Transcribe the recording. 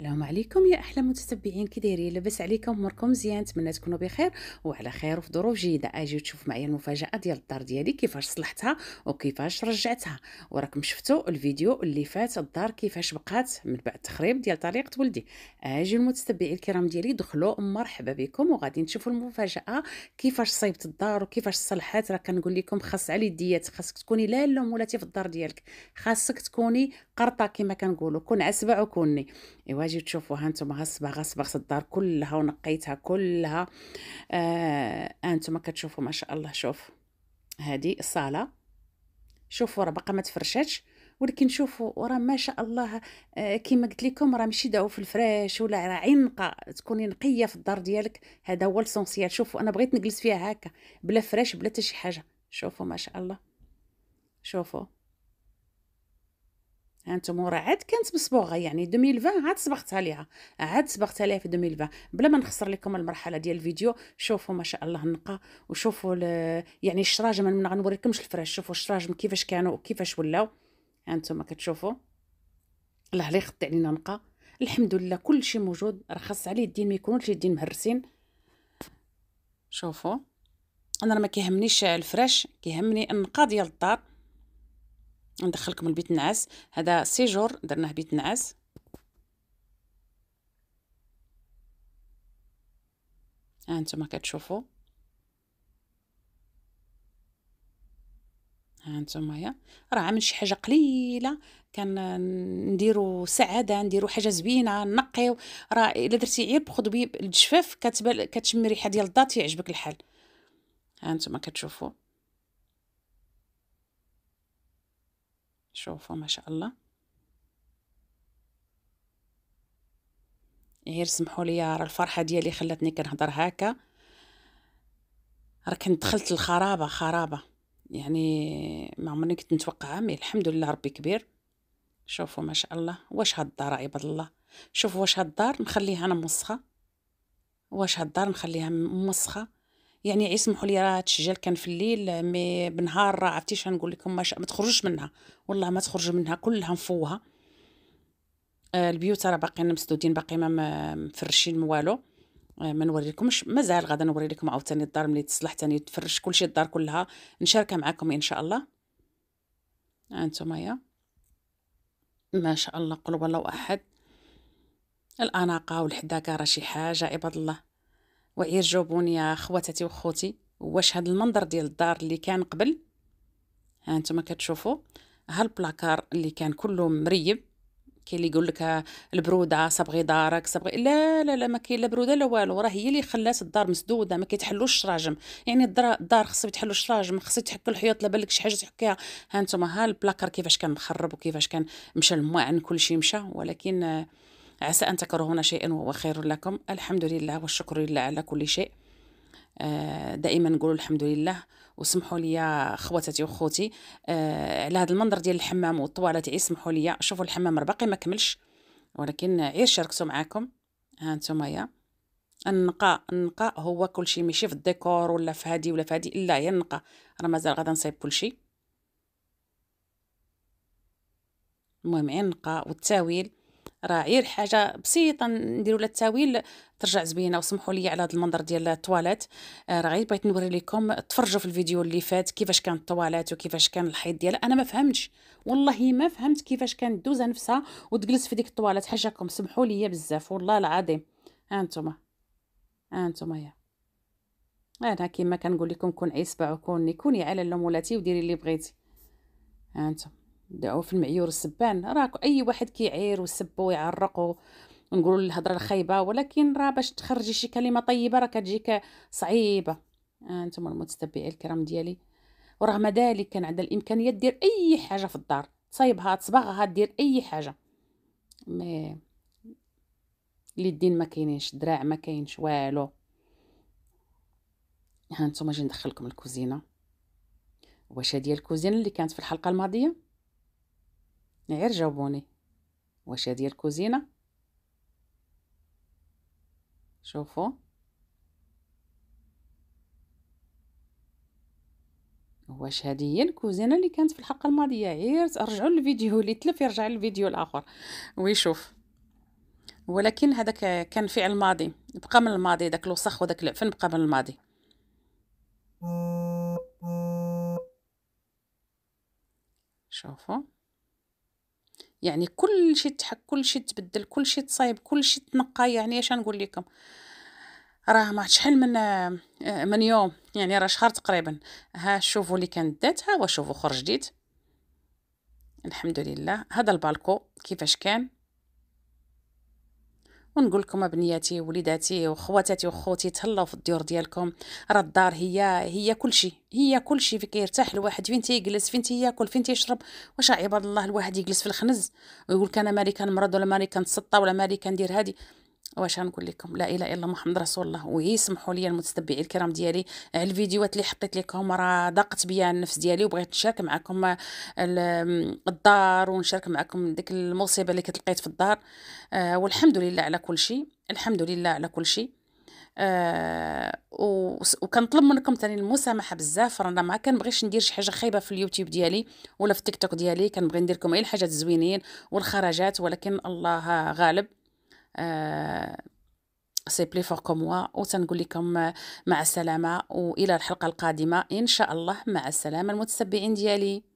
السلام عليكم يا احلى متتبعين كي دايرين لاباس عليكم اموركم مزيان نتمنى تكونوا بخير وعلى خير وفي ظروف جيده اجي تشوف معايا المفاجاه ديال الدار ديالي كيفاش صلحتها وكيفاش رجعتها وراكم شفتوا الفيديو اللي فات الدار كيفاش بقات من بعد التخريب ديال طريقه ولدي اجي المتتبعين الكرام ديالي دخلوا مرحبا بكم وغادي نشوفوا المفاجاه كيفاش صيبت الدار وكيفاش صلحات راه كنقول لكم خاص على يديات خاصك تكوني لا لا مولاتي في الدار ديالك خاصك تكوني قرطه كما كنقولوا كون عسبه وكوني ايوا حاجه تشوفوها انتم غصبه غصبه غصب الدار كلها ونقيتها كلها آه انتم كتشوفوا ما شاء الله شوف هذه الصاله شوفوا راه باقا ما تفرشاتش ولكن شوفوا راه ما شاء الله آه، كيما قلت لكم راه ماشي داو في الفراش ولا راه عنقه تكوني نقيه في الدار ديالك هذا هو السونسيال شوفوا انا بغيت نجلس فيها هكا بلا فراش بلا حتى شي حاجه شوفوا ما شاء الله شوفوا هانتوما راه عاد كانت مصبوغه يعني 2020 عاد صبغتها ليها عاد صبغتها ليها في 2020 بلا ما نخسر لكم المرحله ديال الفيديو شوفوا ما شاء الله النقه وشوفوا يعني الشراجم ما غنوريكمش الفراش شوفوا الشراجم كيفاش كانوا وكيفاش ولاو هانتوما كتشوفوا الله لي خط علينا نقه الحمد لله كل شيء موجود رخص عليه الدين ما يكونوش الدين مهرسين شوفوا انا ما كيهمنيش الفراش كيهمني النقه ديال الدار ندخلكم البيت نعاس هذا سيجور درناه بيت نعاس ها انتم كتشوفوا ها انتم هيا راه عامل شي حاجه قليله كان نديرو سعاده نديرو حاجه زوينه نقيو راه الا درتي غير بخضبيب الجفاف كتبان كتشم ريحه ديال الدار تيعجبك الحال ها انتم كتشوفوا شوفوا ما شاء الله غير سمحوا لي راه الفرحه ديالي خلاتني كنهضر هكا راه كنت دخلت الخرابه خرابه يعني ما عمرني كنت نتوقعها مي الحمد لله ربي كبير شوفوا ما شاء الله واش هاد الدار عباد الله شوفوا واش هاد الدار نخليها انا موسخه واش هاد الدار نخليها موسخه يعني يسمحوا لي راه التسجيل كان في الليل مي بنهار راه عرفتي شنقول لكم ما, ما تخرجش منها والله ما تخرج منها كلها مفوهه آه، البيوت راه باقيين مسدودين باقي ما مفرشين والو آه، ما نوريكمش مازال غادا نوري لكم عاوتاني الدار ملي تصلح تاني تفرش كلشي الدار كلها نشاركها معكم ان شاء الله هانتوما آه، ما شاء الله قل والله احد الاناقه والحداقه راه شي حاجه عباد الله ويعجبني يا خواتاتي وخوتي واش هاد المنظر ديال الدار اللي كان قبل ها انتم كتشوفوا ها البلاكار اللي كان كله مريب كاين اللي يقول لك البروده صبغي دارك صبغي لا لا لا ما كاين لا بروده لا والو راه هي اللي خلات الدار مسدوده ما كيتحلوش الشراجم يعني الدار, خصها تحلو يتحلو الشراجم خصها تحك الحيوط لا بالك شي حاجه تحكيها ها انتم ها البلاكار كيفاش كان مخرب وكيفاش كان مشى الماء عن كل شيء مشى ولكن عسى أن تكرهون شيئا وهو خير لكم الحمد لله والشكر لله على كل شيء آه، دائما نقول الحمد لله وسمحوا لي خواتاتي وخوتي آه، على هذا المنظر ديال الحمام والطواله تاعي سمحوا لي شوفوا الحمام باقي ما كملش ولكن عير شاركته معاكم ها انتم يا النقاء النقاء هو كل شيء ماشي في الديكور ولا في هادي ولا في هادي لا هي النقاء راه مازال غادا نصايب كل شيء المهم عين النقاء والتاويل راه غير حاجه بسيطه نديروا لها التاويل ترجع زوينه وسمحوا لي على هذا المنظر ديال التواليت آه، راه غير بغيت نوري لكم تفرجوا في الفيديو اللي فات كيفاش كانت التواليت وكيفاش كان الحيط ديالها انا ما فهمتش والله ما فهمت كيفاش كانت دوزه نفسها وتجلس في ديك التواليت حاجاكم سمحوا لي بزاف والله العظيم ها انتما ها يا انا كيما كنقول لكم كون عيسبع وكوني كوني على اللوم ولاتي وديري اللي بغيتي ها أو في المعيور السبان راه اي واحد كيعير ويسب ويعرق ونقولوا الهضره الخايبه ولكن راه باش تخرجي شي كلمه طيبه راه كتجيك صعيبه انتم آه، المتتبعين الكرام ديالي ورغم ذلك كان عندها الامكانيه دير اي حاجه في الدار تصايبها تصبغها دير اي حاجه مي اليدين ما كاينينش الدراع ما كاينش والو ها انتم جي ندخلكم الكوزينه واش هذه الكوزينه اللي كانت في الحلقه الماضيه غير جاوبوني واش هادي الكوزينه شوفوا واش هادي هي الكوزينه اللي كانت في الحلقه الماضيه غير ارجعوا للفيديو اللي تلف يرجع للفيديو الاخر ويشوف ولكن هذاك كان فعل ماضي بقى من الماضي داك الوسخ وداك العفن بقى من الماضي شوفوا يعني كل شيء تحك كل شيء تبدل كل شيء تصايب كل شيء تنقى يعني اش نقول لكم راه ما شحال من آه، من يوم يعني راه شهر تقريبا ها شوفوا اللي كانت داتها وشوفوا خرج جديد الحمد لله هذا البالكو كيفاش كان ونقول لكم ابنياتي وليداتي وخواتاتي وخوتي تهلاو في الديور ديالكم راه الدار هي هي كلشي هي كلشي في كيرتاح الواحد فين تيجلس فين تياكل فين تيشرب واش عباد الله الواحد يجلس في الخنز ويقول لك انا مالي كنمرض ولا مالي كنتسطى ولا مالي كندير هادي واش غنقول لكم لا اله الا محمد رسول الله ويسمحوا لي المتتبعين الكرام ديالي على آه، الفيديوهات اللي حطيت لكم راه ضاقت بيا النفس ديالي وبغيت نشارك معكم آه، الدار ونشارك معكم ديك المصيبه اللي كتلقيت في الدار آه والحمد لله على كل شيء الحمد لله على كل شيء آه وكنطلب منكم ثاني المسامحه بزاف رانا ما كنبغيش ندير شي حاجه خايبه في اليوتيوب ديالي ولا في التيك توك ديالي كنبغي ندير لكم اي الحاجات الزوينين والخرجات ولكن الله غالب سي بلي فور كوم وتنقول لكم آه، مع السلامه والى الحلقه القادمه ان شاء الله مع السلامه المتتبعين ديالي